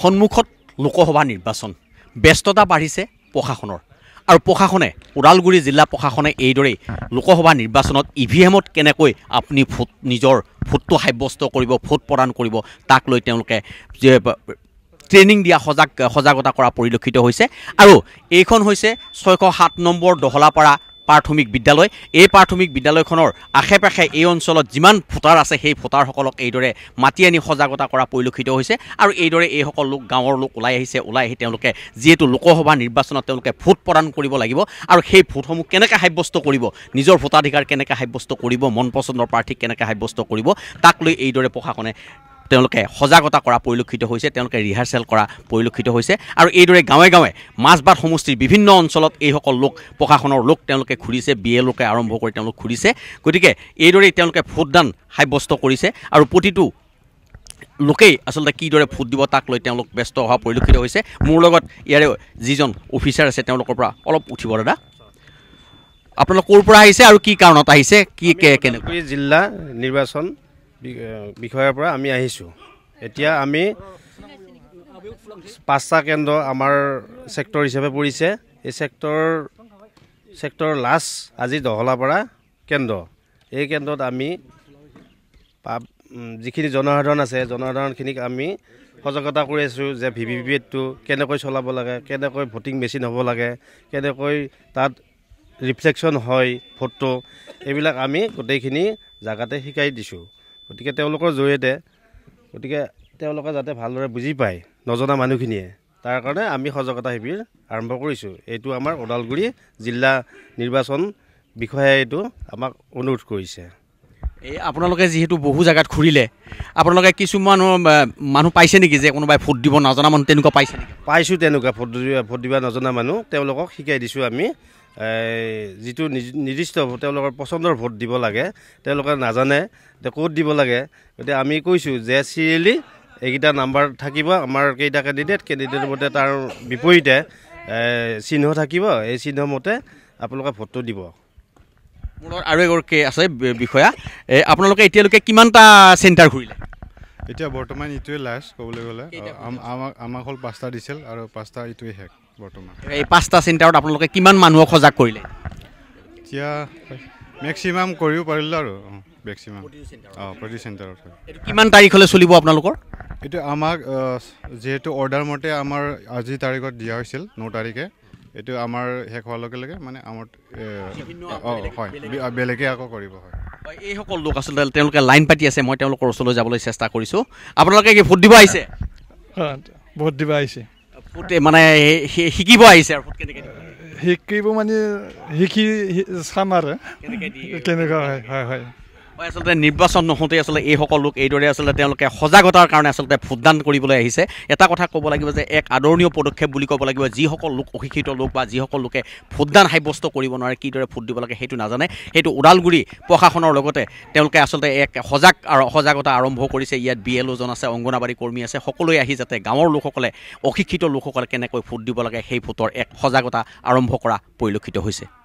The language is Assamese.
সন্মুখত লোকসভা নিৰ্বাচন ব্যস্ততা বাঢ়িছে প্ৰশাসনৰ আৰু প্ৰশাসনে ওদালগুৰি জিলা প্ৰশাসনে এইদৰেই লোকসভা নিৰ্বাচনত ই ভি এমত কেনেকৈ আপুনি ভোট নিজৰ ভোটটো সাব্যস্ত কৰিব ভোট প্ৰদান কৰিব তাক লৈ তেওঁলোকে ট্ৰেইনিং দিয়া সজাগ সজাগতা কৰা পৰিলক্ষিত হৈছে আৰু এইখন হৈছে ছয়শ সাত নম্বৰ দহলাপাৰা প্ৰাথমিক বিদ্যালয় এই প্ৰাথমিক বিদ্যালয়খনৰ আশে পাশে এই অঞ্চলত যিমান ভোটাৰ আছে সেই ভোটাৰসকলক এইদৰে মাতি আনি সজাগতা কৰা পৰিলক্ষিত হৈছে আৰু এইদৰে এইসকল লোক গাঁৱৰ লোক ওলাই আহিছে ওলাই আহি তেওঁলোকে যিহেতু লোকসভা নিৰ্বাচনত তেওঁলোকে ভোট প্ৰদান কৰিব লাগিব আৰু সেই ভোটসমূহ কেনেকৈ সাব্যস্ত কৰিব নিজৰ ভোটাধিকাৰ কেনেকৈ সাব্যস্ত কৰিব মন পচন্দৰ প্ৰাৰ্থীক কেনেকৈ সাব্যস্ত কৰিব তাক লৈ এইদৰে প্ৰশাসনে তেওঁলোকে সজাগতা কৰা পৰিলক্ষিত হৈছে তেওঁলোকে ৰিহাৰ্চেল কৰা পৰিলক্ষিত হৈছে আৰু এইদৰে গাঁৱে গাঁৱে মাছবাট সমষ্টিৰ বিভিন্ন অঞ্চলত এইসকল লোক প্ৰশাসনৰ লোক তেওঁলোকে ঘূৰিছে বি এল লোকে আৰম্ভ কৰি তেওঁলোক ঘূৰিছে গতিকে এইদৰেই তেওঁলোকে ভোটদান সাব্যস্ত কৰিছে আৰু প্ৰতিটো লোকেই আচলতে কিদৰে ভোট দিব তাক লৈ তেওঁলোক ব্যস্ত হোৱা পৰিলক্ষিত হৈছে মোৰ লগত ইয়াৰে যিজন অফিচাৰ আছে তেওঁলোকৰ পৰা অলপ উঠিব দাদা আপোনালোক ক'ৰ পৰা আহিছে আৰু কি কাৰণত আহিছে কি কেনেকৈ জিলা নিৰ্বাচন বিষয়ৰ পৰা আমি আহিছোঁ এতিয়া আমি পাঁচটা কেন্দ্ৰ আমাৰ চেক্টৰ হিচাপে পৰিছে এই চেক্টৰ চেক্টৰ লাষ্ট আজি দহলাপাৰা কেন্দ্ৰ এই কেন্দ্ৰত আমি যিখিনি জনসাধাৰণ আছে জনসাধাৰণখিনিক আমি সজাগতা কৰি আছোঁ যে ভি ভি পি এডটো কেনেকৈ চলাব লাগে কেনেকৈ ভোটিং মেচিন হ'ব লাগে কেনেকৈ তাত ৰিফ্লেকশ্যন হয় ভোটটো এইবিলাক আমি গোটেইখিনি জেগাতে শিকাই দিছোঁ গতিকে তেওঁলোকৰ জৰিয়তে গতিকে তেওঁলোকে যাতে ভালদৰে বুজি পায় নজনা মানুহখিনিয়ে তাৰ কাৰণে আমি সজাগতা শিবিৰ আৰম্ভ কৰিছোঁ এইটো আমাৰ ওদালগুৰি জিলা নিৰ্বাচন বিষয়াই এইটো আমাক অনুৰোধ কৰিছে এই আপোনালোকে যিহেতু বহু জেগাত ঘূৰিলে আপোনালোকে কিছুমান মানুহ পাইছে নেকি যে কোনোবাই ভোট দিব নজনা মানুহ তেনেকুৱা পাইছে নেকি পাইছোঁ তেনেকুৱা ভোট দিব ভোট দিব নজনা মানুহ তেওঁলোকক শিকাই দিছোঁ আমি যিটো নিৰ্দিষ্ট তেওঁলোকৰ পচন্দৰ ভোট দিব লাগে তেওঁলোকে নাজানে ক'ত দিব লাগে গতিকে আমি কৈছোঁ যে চিৰিয়েলি এইকেইটা নাম্বাৰ থাকিব আমাৰ কেইটা কেণ্ডিডেট কেণ্ডিডেট মতে তাৰ বিপৰীতে চিহ্ন থাকিব এই চিহ্নমতে আপোনালোকে ভোটটো দিব মোৰ আৰু এগৰাকী আছে বিষয়া আপোনালোকে এতিয়ালৈকে কিমানটা চেণ্টাৰ ঘূৰিলে এতিয়া বৰ্তমান ইটোৱে লাষ্ট ক'বলৈ গ'লে আমাক হ'ল পাঁচটা দিছিল আৰু পাঁচটা এইটোৱে শেষ বৰ্তমান এই পাঁচটা চেণ্টাৰত আপোনালোকে কিমান মানুহক সজাগ কৰিলে এতিয়া মেক্সিমাম কৰিব পাৰিলোঁ আৰু মেক্সিমাম অঁ প্ৰতি চেণ্টাৰত কিমান তাৰিখলৈ চলিব আপোনালোকৰ এইটো আমাক যিহেতু অৰ্ডাৰ মতে আমাৰ আজি তাৰিখত দিয়া হৈছিল ন তাৰিখে এইটো আমাৰ শেষ হোৱাৰ লগে লগে মানে আমাৰ অঁ হয় বেলেগে আকৌ কৰিব হয় এইসকল লোক আচলতে তেওঁলোকে লাইন পাতি আছে মই তেওঁলোকৰ ওচৰলৈ যাবলৈ চেষ্টা কৰিছোঁ আপোনালোকে কি ভোট দিব আহিছে ভোট দিব আহিছে ভোট মানে শিকিব আহিছে আৰু শিকিব মানে শিকি চাম আৰু কেনেকুৱা হয় হয় হয় আচলতে নিৰ্বাচন নহওঁতেই আচলতে এইসকল লোক এইদৰে আচলতে তেওঁলোকে সজাগতাৰ কাৰণে আচলতে ভোটদান কৰিবলৈ আহিছে এটা কথা ক'ব লাগিব যে এক আদৰণীয় পদক্ষেপ বুলি ক'ব লাগিব যিসকল লোক অশিক্ষিত লোক বা যিসকল লোকে ভোটদান সাব্যস্ত কৰিব নোৱাৰে কিদৰে ভোট দিব লাগে সেইটো নাজানে সেইটো ওদালগুৰি প্ৰশাসনৰ লগতে তেওঁলোকে আচলতে এক সজাগ আৰু সজাগতা আৰম্ভ কৰিছে ইয়াত বি এল অ'জন আছে অংগনাবাদী কৰ্মী আছে সকলোৱে আহি যাতে গাঁৱৰ লোকসকলে অশিক্ষিত লোকসকলে কেনেকৈ ভোট দিব লাগে সেই ভোটৰ এক সজাগতা আৰম্ভ কৰা পৰিলক্ষিত হৈছে